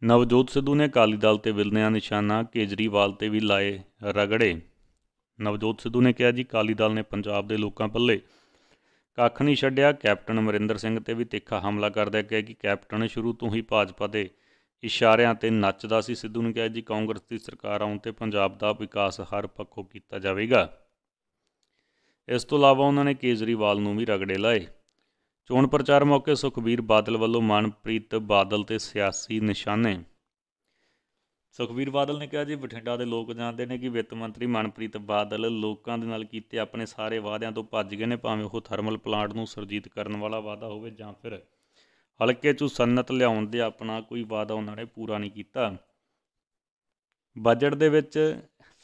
ਨਵਜੋਤ ਸਿੱਧੂ ਨੇ ਅਕਾਲੀ ਦਲ ਤੇ ਵਿਲਨਿਆ ਨਿਸ਼ਾਨਾ ਕੇਜਰੀਵਾਲ ਤੇ ਵੀ ਲਾਏ ਰਗੜੇ ਨਵਜੋਤ ਸਿੱਧੂ ਨੇ ਕਿਹਾ ਜੀ ਅਕਾਲੀ ਦਲ ਨੇ ਪੰਜਾਬ ਦੇ ਲੋਕਾਂ ਪੱਲੇ ਕੱਖ ਨਹੀਂ ਛੱਡਿਆ ਕੈਪਟਨ ਅਮਰਿੰਦਰ ਸਿੰਘ ਤੇ ਵੀ ਤਿੱਖਾ ਹਮਲਾ ਕਰਦਿਆ ਕਿਹਾ ਕਿ ਕੈਪਟਨ ਸ਼ੁਰੂ ਤੋਂ ਹੀ ਭਾਜਪਾ ਦੇ ਇਸ਼ਾਰਿਆਂ ਤੇ ਨੱਚਦਾ ਸੀ ਸਿੱਧੂ ਨੇ ਕਿਹਾ ਜੀ ਕਾਂਗਰਸ ਦੀ ਸਰਕਾਰ ਆਉਣ ਤੇ ਪੰਜਾਬ ਦਾ ਵਿਕਾਸ ਹਰ ਪੱਖੋਂ ਕੀਤਾ ਜਾਵੇਗਾ ਇਸ ਤੋਂ ਇਲਾਵਾ ਉਹਨਾਂ ਨੇ ਕੇਜਰੀਵਾਲ ਨੂੰ ਵੀ ਰਗੜੇ ਲਾਏ ਚੋਣ ਪ੍ਰਚਾਰ ਮੌਕੇ ਸੁਖਬੀਰ ਬਾਦਲ ਵੱਲੋਂ ਮਨਪ੍ਰੀਤ ਬਾਦਲ ਤੇ ਸਿਆਸੀ ਨਿਸ਼ਾਨੇ ਸੁਖਬੀਰ ਬਾਦਲ ਨੇ ਕਿਹਾ ਜੀ ਬਠਿੰਡਾ ਦੇ ਲੋਕ ਜਾਣਦੇ ਨੇ ਕਿ ਵਿੱਤ ਮੰਤਰੀ ਮਨਪ੍ਰੀਤ ਬਾਦਲ ਲੋਕਾਂ ਦੇ ਨਾਲ ਕੀਤੇ ਆਪਣੇ ਸਾਰੇ ਵਾਅਦਿਆਂ ਤੋਂ ਭੱਜ ਗਏ ਨੇ ਭਾਵੇਂ ਉਹ ਥਰਮਲ ਪਲਾਂਟ ਨੂੰ ਸਰਜੀਤ ਕਰਨ ਵਾਲਾ ਵਾਅਦਾ ਹੋਵੇ ਜਾਂ ਫਿਰ ਹਲਕੇ ਚੋਂ ਸੰਨਤ ਲਿਆਉਣ ਦੇ ਆਪਣਾ ਕੋਈ ਵਾਅਦਾ ਉਹਨਾਂ ਨੇ ਪੂਰਾ ਨਹੀਂ ਕੀਤਾ ਬਜਟ ਦੇ ਵਿੱਚ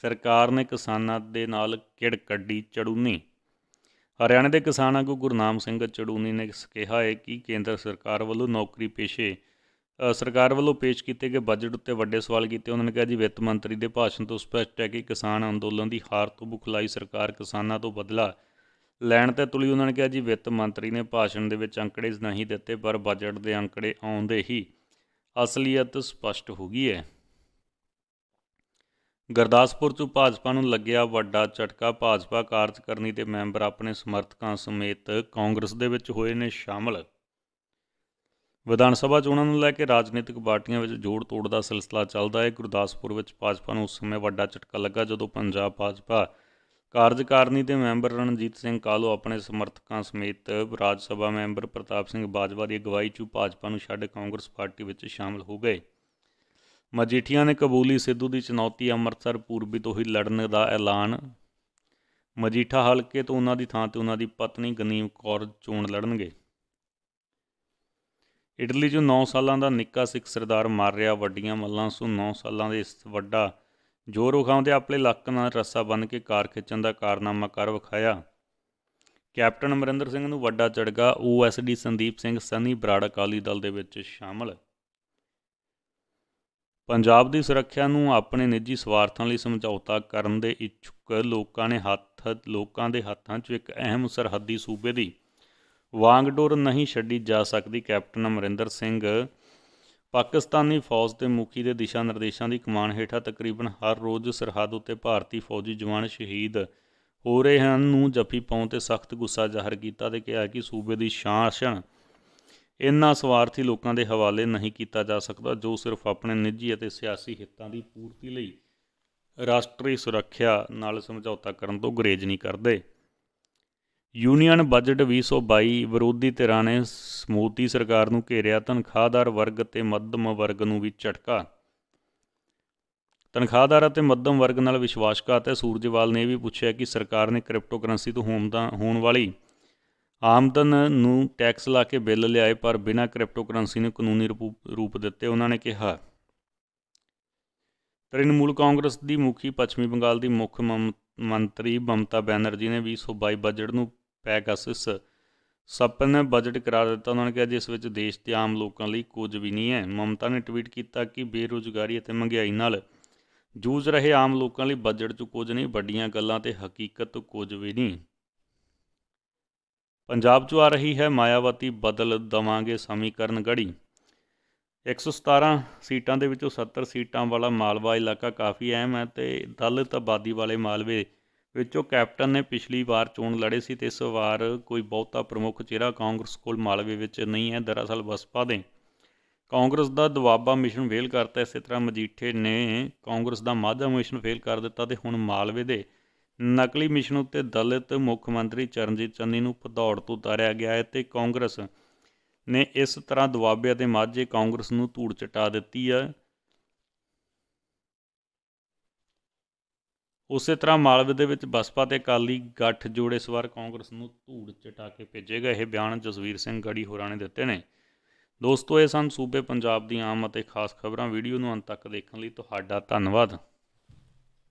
ਸਰਕਾਰ ਨੇ ਕਿਸਾਨਾਂ ਦੇ ਨਾਲ ਕਿੜ ਕੱਢੀ ਚੜੂਨੀ ਹਰਿਆਣਾ ਦੇ ਕਿਸਾਨ ਆਗੂ ਗੁਰਨਾਮ ਸਿੰਘ ਚੜੂਨੀ ਨੇ ਕਿਹਾ ਹੈ ਕਿ ਕੇਂਦਰ ਸਰਕਾਰ ਵੱਲੋਂ ਨੌਕਰੀ ਪੇਸ਼ੇ ਸਰਕਾਰ ਵੱਲੋਂ ਪੇਸ਼ ਕੀਤੇ ਗਏ ਬਜਟ ਉੱਤੇ ਵੱਡੇ ਸਵਾਲ ਕੀਤੇ ਉਹਨਾਂ ਨੇ ਕਿਹਾ ਜੀ ਵਿੱਤ ਮੰਤਰੀ ਦੇ ਭਾਸ਼ਣ ਤੋਂ ਸਪਸ਼ਟ ਹੈ ਕਿ ਕਿਸਾਨ ਅੰਦੋਲਨ ਦੀ ਹਾਰ ਤੋਂ ਬੁਖਲਾਈ ਸਰਕਾਰ ਕਿਸਾਨਾਂ ਤੋਂ ਬਦਲਾ ਲੈਣ ਤੇ ਤੁਲੀ ਉਹਨਾਂ ਨੇ ਕਿਹਾ ਜੀ ਵਿੱਤ ਮੰਤਰੀ ਨੇ ਭਾਸ਼ਣ ਦੇ ਵਿੱਚ ਅੰਕੜੇ ਨਹੀਂ ਦਿੱਤੇ ਪਰ ਬਜਟ ਦੇ ਅੰਕੜੇ ਆਉਂਦੇ ਹੀ ਅਸਲੀਅਤ ਸਪਸ਼ਟ ਹੋ ਗਈ ਹੈ ਗੁਰਦਾਸਪੁਰ ਤੋਂ ਭਾਜਪਾ ਨੂੰ ਲੱਗਿਆ ਵੱਡਾ ਝਟਕਾ ਭਾਜਪਾ ਕਾਰਜਕਰਨੀ ਤੇ ਮੈਂਬਰ ਆਪਣੇ ਸਮਰਥਕਾਂ ਸਮੇਤ ਕਾਂਗਰਸ ਦੇ ਵਿੱਚ ਹੋਏ ਨੇ ਸ਼ਾਮਲ ਵਿਧਾਨ ਸਭਾ ਚੋਣਾਂ ਨੂੰ ਲੈ ਕੇ ਰਾਜਨੀਤਿਕ ਪਾਰਟੀਆਂ ਵਿੱਚ ਜੋੜ ਤੋੜ ਦਾ ਸਿਲਸਿਲਾ ਚੱਲਦਾ ਹੈ ਗੁਰਦਾਸਪੁਰ ਵਿੱਚ ਭਾਜਪਾ ਨੂੰ ਉਸ ਸਮੇਂ ਵੱਡਾ ਝਟਕਾ ਲੱਗਾ ਜਦੋਂ ਪੰਜਾਬ ਭਾਜਪਾ ਕਾਰਜਕਾਰਨੀ ਦੇ ਮੈਂਬਰ ਰਣਜੀਤ ਸਿੰਘ ਕਾਲੋ ਆਪਣੇ ਸਮਰਥਕਾਂ ਸਮੇਤ ਰਾਜ ਸਭਾ ਮੈਂਬਰ ਪ੍ਰਤਾਪ ਸਿੰਘ ਬਾਜਵਾ ਦੀ ਅਗਵਾਈ 'ਚ ਭਾਜਪਾ ਨੂੰ ਛੱਡ ਕਾਂਗਰਸ ਪਾਰਟੀ ਵਿੱਚ ਸ਼ਾਮਲ ਹੋ ਗਏ ਮਜੀਠੀਆ ਨੇ ਕਬੂਲੀ ਸਿੱਧੂ ਦੀ ਚੁਣੌਤੀ ਅੰਮ੍ਰਿਤਸਰ ਪੂਰਬੀ ਤੋਂ ਹੀ ਲੜਨ ਦਾ ਐਲਾਨ ਮਜੀਠਾ ਹਲਕੇ ਤੋਂ ਉਹਨਾਂ ਦੀ ਥਾਂ ਤੇ ਉਹਨਾਂ ਦੀ ਪਤਨੀ ਗਨੀਮ ਕੌਰ ਚੋਣ ਲੜਨਗੇ ਇਟਲੀ 'ਚੋਂ 9 ਸਾਲਾਂ ਦਾ ਨਿੱਕਾ ਸਿੱਖ ਸਰਦਾਰ ਮਾਰ ਰਿਹਾ ਵੱਡੀਆਂ ਮੱਲਾਂ ਸੋ 9 ਸਾਲਾਂ ਦੇ ਇਸ ਵੱਡਾ ਜੋਰ ਉਖਾਉਂਦੇ ਆਪਣੇ ਲੱਕ ਨਾਲ ਰੱਸਾ ਬੰਨ ਕੇ ਕਾਰ ਖਿੱਚਣ ਦਾ ਕਾਰਨਾਮਾ ਕਰ ਵਿਖਾਇਆ ਕੈਪਟਨ ਅਮਰਿੰਦਰ ਸਿੰਘ ਨੂੰ ਵੱਡਾ ਚੜਗਾ ਓਐਸਡੀ ਸੰਦੀਪ ਸਿੰਘ ਸਨੀ ਬਰਾੜ ਅਕਾਲੀ ਦਲ ਦੇ ਵਿੱਚ ਸ਼ਾਮਲ ਪੰਜਾਬ ਦੀ ਸੁਰੱਖਿਆ ਨੂੰ ਆਪਣੇ ਨਿੱਜੀ ਸਵਾਰਥਾਂ ਲਈ ਸਮਝੌਤਾ ਕਰਨ ਦੇ ਇੱਛੁਕ ਲੋਕਾਂ ਨੇ ਹੱਥ ਲੋਕਾਂ ਦੇ ਹੱਥਾਂ 'ਚ ਇੱਕ ਅਹਿਮ ਸਰਹੱਦੀ ਸੂਬੇ ਦੀ ਵਾਂਗਡੋਰ ਨਹੀਂ ਛੱਡੀ ਜਾ ਸਕਦੀ ਕੈਪਟਨ ਅਮਰਿੰਦਰ ਸਿੰਘ ਪਾਕਿਸਤਾਨੀ ਫੌਜ ਦੇ ਮੁਖੀ ਦੇ ਦਿਸ਼ਾ ਨਿਰਦੇਸ਼ਾਂ ਦੀ ਕਮਾਨ ਹੇਠਾਂ ਤਕਰੀਬਨ ਹਰ ਰੋਜ਼ ਸਰਹੱਦ ਉੱਤੇ ਭਾਰਤੀ ਫੌਜੀ ਜਵਾਨ ਸ਼ਹੀਦ ਹੋ ਰਹੇ ਹਨ ਨੂੰ ਜੱਫੀ ਪਾਉਣ ਤੇ ਸਖਤ ਗੁੱਸਾ ਜ਼ਾਹਰ ਕੀਤਾ ਤੇ ਕਿਹਾ ਕਿ ਸੂਬੇ ਦੀ ਸ਼ਾਸਨ ਇੰਨਾ ਸਵਾਰਥੀ ਲੋਕਾਂ ਦੇ ਹਵਾਲੇ ਨਹੀਂ ਕੀਤਾ ਜਾ ਸਕਦਾ ਜੋ ਸਿਰਫ ਆਪਣੇ ਨਿੱਜੀ ਅਤੇ ਸਿਆਸੀ ਹਿੱਤਾਂ ਦੀ ਪੂਰਤੀ ਲਈ ਰਾਸ਼ਟਰੀ ਸੁਰੱਖਿਆ ਨਾਲ ਸਮਝੌਤਾ ਕਰਨ ਤੋਂ ਗੁਰੇਜ਼ ਨਹੀਂ ਕਰਦੇ ਯੂਨੀਅਨ ਬਜਟ 2022 ਵਿਰੋਧੀ ਧਿਰਾਂ ਨੇ ਸਮੂਤੀ ਸਰਕਾਰ ਨੂੰ ਘੇਰਿਆ ਤਨਖਾਹਦਾਰ ਵਰਗ ਤੇ ਮੱਧਮ ਵਰਗ ਨੂੰ ਵੀ ਝਟਕਾ ਤਨਖਾਹਦਾਰ ਅਤੇ ਮੱਧਮ ਵਰਗ ਨਾਲ ਵਿਸ਼ਵਾਸਘਾਤ ਹੈ ਸੂਰਜਵਾਲ ਨੇ ਇਹ ਵੀ ਪੁੱਛਿਆ ਕਿ ਸਰਕਾਰ ਨੇ ਕ੍ਰਿਪਟੋਕਰੰਸੀ ਤੋਂ ਹੋਣ ਦਾ ਹੋਣ ਵਾਲੀ ਆਮਦਨ ਨੂੰ ਟੈਕਸ ਲਾ ਕੇ ਬਿੱਲ ਲਿਆਏ ਪਰ ਬਿਨਾਂ ਕ੍ਰਿਪਟੋਕਰੰਸੀ ਨੂੰ ਕਾਨੂੰਨੀ ਰੂਪ ਦਿੱਤੇ ਉਹਨਾਂ ਨੇ ਕਿਹਾ ਤ੍ਰਿਣਮੂਲ ਕਾਂਗਰਸ ਦੀ ਮੁਖੀ ਪੱਛਮੀ ਬੰਗਾਲ ਦੀ ਮੁੱਖ ਮੰਤਰੀ ਮਮਤਾ ਬੈਨਰਜੀ ਨੇ 2022 ਬਜਟ ਨੂੰ ਪੈਗਾਸਿਸ ਸਪਨ ਬਜਟ ਕਰਾਰ ਦਿੱਤਾ ਉਹਨਾਂ ਨੇ ਕਿਹਾ ਜਿਸ ਵਿੱਚ ਦੇਸ਼ ਦੇ ਆਮ ਲੋਕਾਂ ਲਈ ਕੁਝ ਵੀ ਨਹੀਂ ਹੈ ਮਮਤਾ ਨੇ ਟਵੀਟ ਕੀਤਾ ਕਿ ਬੇਰੋਜ਼ਗਾਰੀ ਅਤੇ ਮਹਿੰਗਾਈ ਨਾਲ ਜੂਝ ਰਹੇ ਆਮ ਲੋਕਾਂ ਲਈ ਬਜਟ 'ਚ ਕੁਝ ਨਹੀਂ ਵੱਡੀਆਂ ਗੱਲਾਂ ਤੇ ਹਕੀਕਤ ਕੁਝ ਵੀ ਨਹੀਂ ਪੰਜਾਬ 'ਚ ਆ ਰਹੀ ਹੈ ਮਾਇਆਵਤੀ ਬਦਲ ਦਵਾਂਗੇ ਸਮੀਕਰਨ ਗੜੀ 117 ਸੀਟਾਂ ਦੇ ਵਿੱਚੋਂ 70 ਸੀਟਾਂ ਵਾਲਾ ਮਾਲਵਾ ਇਲਾਕਾ ਕਾਫੀ ਅਹਿਮ ਹੈ ਤੇ ਦਲਿਤ ਆਬਾਦੀ ਵਾਲੇ ਮਾਲਵੇ ਵਿੱਚੋਂ ਕੈਪਟਨ ਨੇ ਪਿਛਲੀ ਵਾਰ ਚੋਣ ਲੜੇ ਸੀ ਤੇ ਇਸ ਵਾਰ ਕੋਈ ਬਹੁਤਾ ਪ੍ਰਮੁੱਖ ਚਿਹਰਾ ਕਾਂਗਰਸ ਕੋਲ ਮਾਲਵੇ ਵਿੱਚ ਨਹੀਂ ਹੈ ਦਰਅਸਲ ਬਸਪਾ ਦੇ ਕਾਂਗਰਸ ਦਾ ਦਵਾਬਾ ਮਿਸ਼ਨ ਫੇਲ ਕਰਤਾ ਇਸੇ ਤਰ੍ਹਾਂ ਮਜੀਠੇ ਨੇ ਕਾਂਗਰਸ ਦਾ ਮਾਧਮ ਮਿਸ਼ਨ ਫੇਲ ਕਰ ਦਿੱਤਾ ਤੇ ਹੁਣ ਮਾਲਵੇ ਦੇ ਨਕਲੀ ਮਿਸ਼ਨ ਉੱਤੇ ਦਲਿਤ ਮੁੱਖ ਮੰਤਰੀ ਚਰਨਜੀਤ ਚੰਨੀ ਨੂੰ ਭਦੌੜ ਤੋਂ ਉਤਾਰਿਆ ਗਿਆ ਹੈ ਤੇ ਕਾਂਗਰਸ ਨੇ ਇਸ ਤਰ੍ਹਾਂ ਦਵਾਬੇ ਅਤੇ ਮਾਝੇ ਕਾਂਗਰਸ ਨੂੰ ਧੂੜ ਚਟਾ ਦਿੱਤੀ ਹੈ ਉਸੇ ਤਰ੍ਹਾਂ ਮਾਲਵੇ ਦੇ ਵਿੱਚ ਬਸਪਾ ਤੇ ਅਕਾਲੀ ਗੱਠ ਜੋੜ ਇਸ ਵਾਰ ਕਾਂਗਰਸ ਨੂੰ ਧੂੜ ਚਟਾ ਕੇ ਭੇਜੇਗਾ ਇਹ ਬਿਆਨ ਜਸਵੀਰ ਸਿੰਘ ਗੜੀ ਹੋਰਾਂ ਨੇ ਦਿੱਤੇ ਨੇ ਦੋਸਤੋ ਇਹ ਸਨ ਸੂਬੇ ਪੰਜਾਬ ਦੀਆਂ ਆਮ ਅਤੇ ਖਾਸ ਖਬਰਾਂ ਵੀਡੀਓ ਨੂੰ ਅੰਤ ਤੱਕ ਦੇਖਣ ਲਈ ਤੁਹਾਡਾ ਧੰਨਵਾਦ